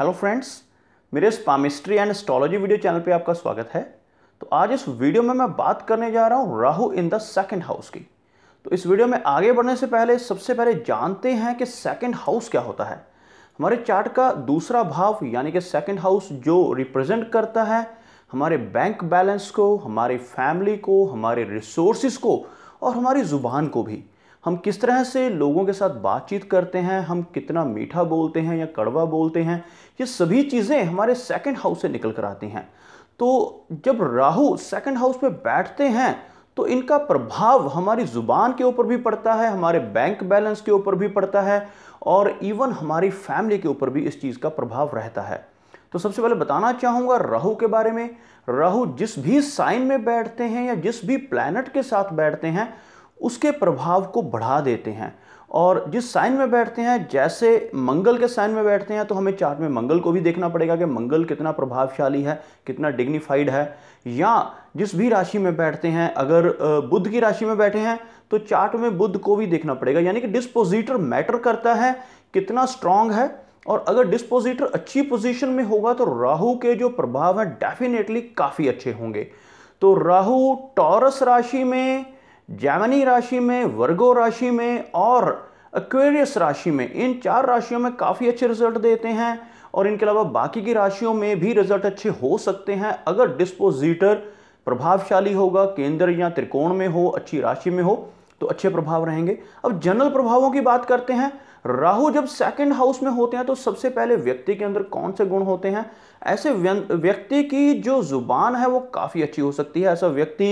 hello friends मेरे इस palmistry and astrology video channel पे आपका स्वागत है तो आज इस वीडियो में मैं बात करने जा रहा हूँ Rahu in the second house की तो इस वीडियो में आगे बढ़ने से पहले सबसे पहले जानते हैं कि सेकंड हाउस क्या होता है हमारे चार्ट का दूसरा भाव यानी कि सेकेंड हाउस जो रिप्रजेंट करता है हमारे बैंक बैलेंस को हमारी फैमिली को हमारे रिसोर्सिस को और हमारी ज़ुबान को भी हम किस तरह से लोगों के साथ बातचीत करते हैं हम कितना मीठा बोलते हैं या कड़वा बोलते हैं ये सभी चीज़ें हमारे सेकेंड हाउस से निकल कर आती हैं तो जब राहु सेकेंड हाउस में बैठते हैं तो इनका प्रभाव हमारी ज़ुबान के ऊपर भी पड़ता है हमारे बैंक बैलेंस के ऊपर भी पड़ता है और इवन हमारी फैमिली के ऊपर भी इस चीज़ का प्रभाव रहता है तो सबसे पहले बताना चाहूँगा राहु के बारे में राहु जिस भी साइन में बैठते हैं या जिस भी प्लानट के साथ बैठते हैं उसके प्रभाव को बढ़ा देते हैं और जिस साइन में बैठते हैं जैसे मंगल के साइन में बैठते हैं तो हमें चार्ट में मंगल को भी देखना पड़ेगा कि मंगल कितना प्रभावशाली है कितना डिग्निफाइड है या जिस भी राशि में बैठते हैं अगर बुद्ध की राशि में बैठे हैं तो चार्ट में बुद्ध को भी देखना पड़ेगा यानी कि डिस्पोजिटर मैटर करता है कितना स्ट्रांग है और अगर डिस्पोजिटर अच्छी पोजिशन में होगा तो राहु के जो प्रभाव हैं डेफिनेटली काफ़ी अच्छे होंगे तो राहु टॉरस राशि में जैमनी राशि में वर्गो राशि में और अक्वेरियस राशि में इन चार राशियों में काफ़ी अच्छे रिजल्ट देते हैं और इनके अलावा बाकी की राशियों में भी रिजल्ट अच्छे हो सकते हैं अगर डिस्पोजिटर प्रभावशाली होगा केंद्र या त्रिकोण में हो अच्छी राशि में हो तो अच्छे प्रभाव रहेंगे अब जनरल प्रभावों की बात करते हैं राहु जब सेकंड हाउस में होते हैं तो सबसे पहले व्यक्ति के अंदर कौन से गुण होते हैं ऐसे व्यक्ति की जो जुबान है वो काफ़ी अच्छी हो सकती है ऐसा व्यक्ति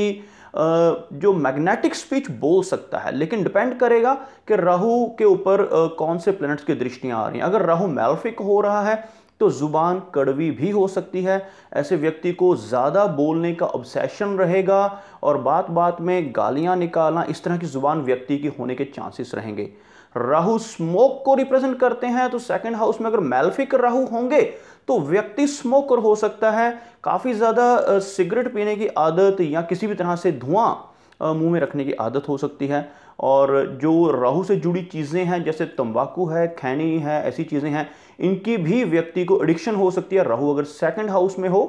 जो मैग्नेटिक स्पीच बोल सकता है लेकिन डिपेंड करेगा कि राहु के ऊपर कौन से प्लैनेट्स की दृष्टियाँ आ रही हैं अगर राहु मेल्फिक हो रहा है तो ज़ुबान कड़वी भी हो सकती है ऐसे व्यक्ति को ज़्यादा बोलने का ऑब्सेशन रहेगा और बात बात में गालियाँ निकालना इस तरह की ज़ुबान व्यक्ति की होने के चांसेस रहेंगे राहु स्मोक को रिप्रेजेंट करते हैं तो सेकंड हाउस में अगर मेल्फिक राहु होंगे तो व्यक्ति स्मोकर हो सकता है काफ़ी ज़्यादा सिगरेट पीने की आदत या किसी भी तरह से धुआं मुंह में रखने की आदत हो सकती है और जो राहु से जुड़ी चीज़ें हैं जैसे तंबाकू है खैनी है ऐसी चीज़ें हैं इनकी भी व्यक्ति को एडिक्शन हो सकती है राहु अगर सेकंड हाउस में हो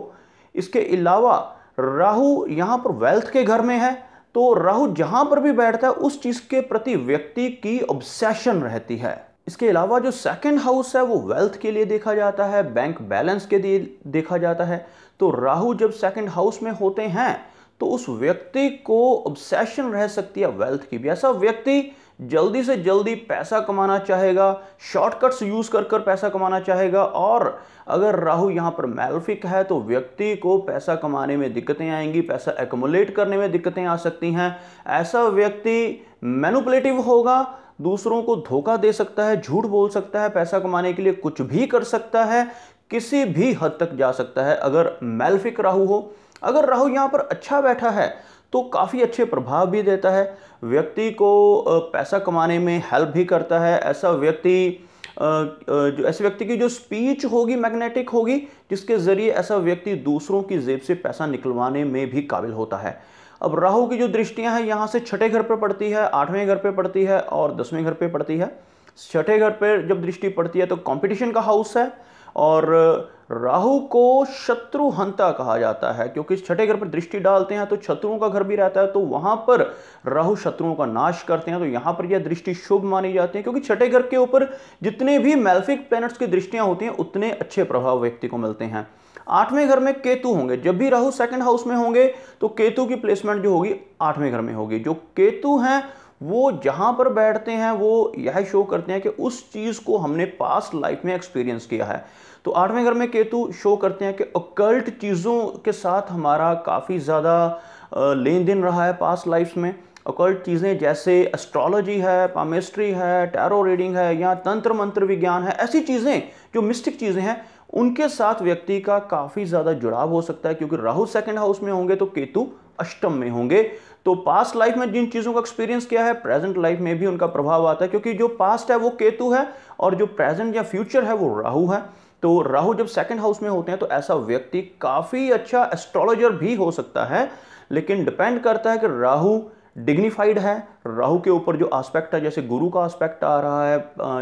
इसके अलावा राहु यहाँ पर वेल्थ के घर में है तो राहु जहां पर भी बैठता है उस चीज के प्रति व्यक्ति की ऑब्सेशन रहती है इसके अलावा जो सेकंड हाउस है वो वेल्थ के लिए देखा जाता है बैंक बैलेंस के लिए देखा जाता है तो राहु जब सेकंड हाउस में होते हैं तो उस व्यक्ति को ऑब्सेशन रह सकती है वेल्थ की भी ऐसा व्यक्ति जल्दी से जल्दी पैसा कमाना चाहेगा शॉर्टकट्स यूज़ कर कर पैसा कमाना चाहेगा और अगर राहु यहाँ पर मेल्फिक है तो व्यक्ति को पैसा कमाने में दिक्कतें आएंगी पैसा एकमुलेट करने में दिक्कतें आ सकती हैं ऐसा व्यक्ति मैनुपलेटिव होगा दूसरों को धोखा दे सकता है झूठ बोल सकता है पैसा कमाने के लिए कुछ भी कर सकता है किसी भी हद तक जा सकता है अगर मेल्फिक राहु हो अगर राहु यहाँ पर अच्छा बैठा है तो काफ़ी अच्छे प्रभाव भी देता है व्यक्ति को पैसा कमाने में हेल्प भी करता है ऐसा व्यक्ति जो ऐसे व्यक्ति की जो स्पीच होगी मैग्नेटिक होगी जिसके ज़रिए ऐसा व्यक्ति दूसरों की जेब से पैसा निकलवाने में भी काबिल होता है अब राहु की जो दृष्टियां हैं यहाँ से छठे घर पर पड़ती है आठवें घर पर पड़ती है और दसवें घर पर पड़ती है छठे घर पर जब दृष्टि पड़ती है तो कॉम्पिटिशन का हाउस है और राहु को हंता कहा जाता है क्योंकि छठे घर पर दृष्टि डालते हैं तो शत्रुओं का घर भी रहता है तो वहां पर राहु शत्रुओं का नाश करते हैं तो यहां पर यह दृष्टि शुभ मानी जाती है क्योंकि छठे घर के ऊपर जितने भी मेल्फिक प्लैनेट्स की दृष्टियां होती हैं उतने अच्छे प्रभाव व्यक्ति को मिलते हैं आठवें घर में केतु होंगे जब भी राहु सेकंड हाउस में होंगे तो केतु की प्लेसमेंट जो होगी आठवें घर में होगी जो केतु हैं वो जहां पर बैठते हैं वो यह शो करते हैं कि उस चीज़ को हमने पास्ट लाइफ में एक्सपीरियंस किया है तो आठवें घर में केतु शो करते हैं कि अकल्ट चीज़ों के साथ हमारा काफ़ी ज़्यादा लेन देन रहा है पास्ट लाइफ में अकल्ट चीज़ें जैसे एस्ट्रोलॉजी है पामेस्ट्री है टैरो रीडिंग है या तंत्र मंत्र विज्ञान है ऐसी चीज़ें जो मिस्टिक चीज़ें हैं उनके साथ व्यक्ति का काफ़ी ज़्यादा जुड़ाव हो सकता है क्योंकि राहु सेकंड हाउस में होंगे तो केतु अष्टम में होंगे तो पास्ट लाइफ में जिन चीज़ों का एक्सपीरियंस किया है प्रेजेंट लाइफ में भी उनका प्रभाव आता है क्योंकि जो पास्ट है वो केतु है और जो प्रेजेंट या फ्यूचर है वो राहू है तो राहु जब सेकंड हाउस में होते हैं तो ऐसा व्यक्ति काफ़ी अच्छा एस्ट्रोलॉजर भी हो सकता है लेकिन डिपेंड करता है कि राहु डिग्निफाइड है राहु के ऊपर जो आस्पेक्ट है जैसे गुरु का आस्पेक्ट आ रहा है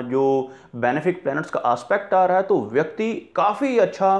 जो बेनिफिक प्लैनेट्स का आस्पेक्ट आ रहा है तो व्यक्ति काफ़ी अच्छा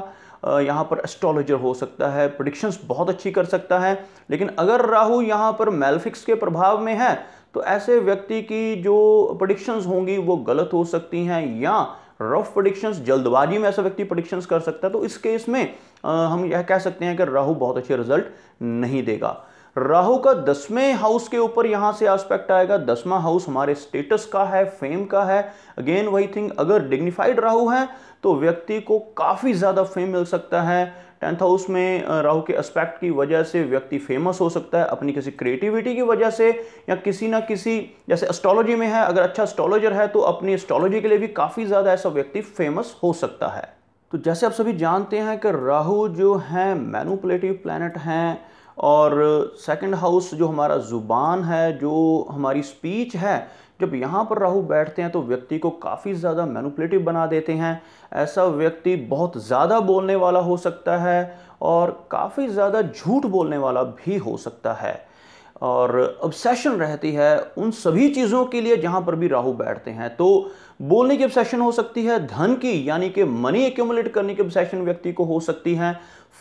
यहाँ पर एस्ट्रोलॉजर हो सकता है प्रडिक्शंस बहुत अच्छी कर सकता है लेकिन अगर राहु यहाँ पर मेलफिक्स के प्रभाव में है तो ऐसे व्यक्ति की जो प्रडिक्शंस होंगी वो गलत हो सकती हैं या रफ प्रोडिक्शन जल्दबाजी में ऐसा व्यक्ति प्रोडिक्शन कर सकता है तो इस केस में हम यह कह सकते हैं कि राहु बहुत अच्छे रिजल्ट नहीं देगा राहु का दसवें हाउस के ऊपर यहां से एस्पेक्ट आएगा दसवां हाउस हमारे स्टेटस का है फेम का है अगेन वही थिंग अगर डिग्निफाइड राहु है तो व्यक्ति को काफ़ी ज़्यादा फेम मिल सकता है टेंथ हाउस में राहु के एस्पेक्ट की वजह से व्यक्ति फेमस हो सकता है अपनी किसी क्रिएटिविटी की वजह से या किसी ना किसी जैसे एस्ट्रोलॉजी में है अगर अच्छा एस्ट्रोलॉजर है तो अपनी एस्ट्रोलॉजी के लिए भी काफ़ी ज़्यादा ऐसा व्यक्ति फेमस हो सकता है तो जैसे आप सभी जानते हैं कि राहु जो है मैनुपलेटिव प्लानट हैं और सेकंड हाउस जो हमारा ज़ुबान है जो हमारी स्पीच है जब यहाँ पर राहु बैठते हैं तो व्यक्ति को काफ़ी ज़्यादा मैनुपलेटिव बना देते हैं ऐसा व्यक्ति बहुत ज़्यादा बोलने वाला हो सकता है और काफ़ी ज़्यादा झूठ बोलने वाला भी हो सकता है और ऑब्सेशन रहती है उन सभी चीज़ों के लिए जहाँ पर भी राहु बैठते हैं तो बोलने की ऑब्सेशन हो सकती है धन की यानी कि मनी एक्यूमुलेट करने की ऑब्सेशन व्यक्ति को हो सकती है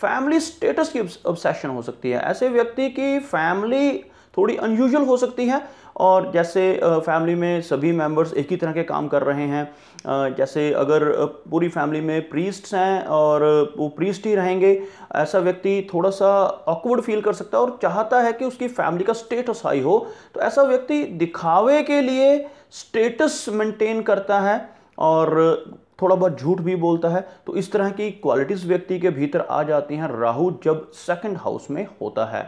फैमिली स्टेटस की ऑब्सेशन हो सकती है ऐसे व्यक्ति की फैमिली थोड़ी अनयूजल हो सकती है और जैसे फैमिली में सभी मेंबर्स एक ही तरह के काम कर रहे हैं जैसे अगर पूरी फैमिली में प्रीस्ट्स हैं और वो प्रीस्ट ही रहेंगे ऐसा व्यक्ति थोड़ा सा ऑकवर्ड फील कर सकता है और चाहता है कि उसकी फैमिली का स्टेटस हाई हो तो ऐसा व्यक्ति दिखावे के लिए स्टेटस मेंटेन करता है और थोड़ा बहुत झूठ भी बोलता है तो इस तरह की क्वालिटीज़ व्यक्ति के भीतर आ जाती हैं राहु जब सेकंड हाउस में होता है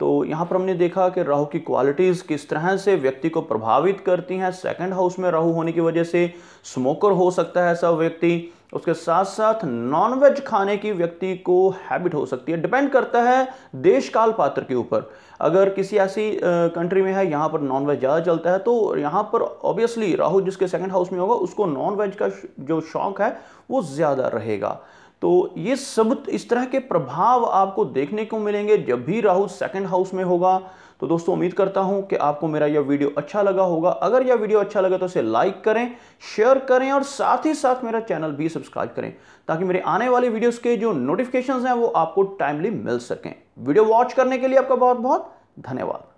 तो यहाँ पर हमने देखा कि राहु की क्वालिटीज़ किस तरह से व्यक्ति को प्रभावित करती हैं सेकंड हाउस में राहु होने की वजह से स्मोकर हो सकता है ऐसा व्यक्ति उसके साथ साथ नॉनवेज खाने की व्यक्ति को हैबिट हो सकती है डिपेंड करता है देश काल पात्र के ऊपर अगर किसी ऐसी कंट्री में है यहाँ पर नॉनवेज ज़्यादा चलता है तो यहाँ पर ऑब्वियसली राहु जिसके सेकंड हाउस में होगा उसको नॉनवेज का जो शौक है वो ज़्यादा रहेगा तो ये सब इस तरह के प्रभाव आपको देखने को मिलेंगे जब भी राहु सेकंड हाउस में होगा तो दोस्तों उम्मीद करता हूं कि आपको मेरा यह वीडियो अच्छा लगा होगा अगर यह वीडियो अच्छा लगा तो इसे लाइक करें शेयर करें और साथ ही साथ मेरा चैनल भी सब्सक्राइब करें ताकि मेरे आने वाले वीडियोस के जो नोटिफिकेशन हैं वो आपको टाइमली मिल सकें वीडियो वॉच करने के लिए आपका बहुत बहुत धन्यवाद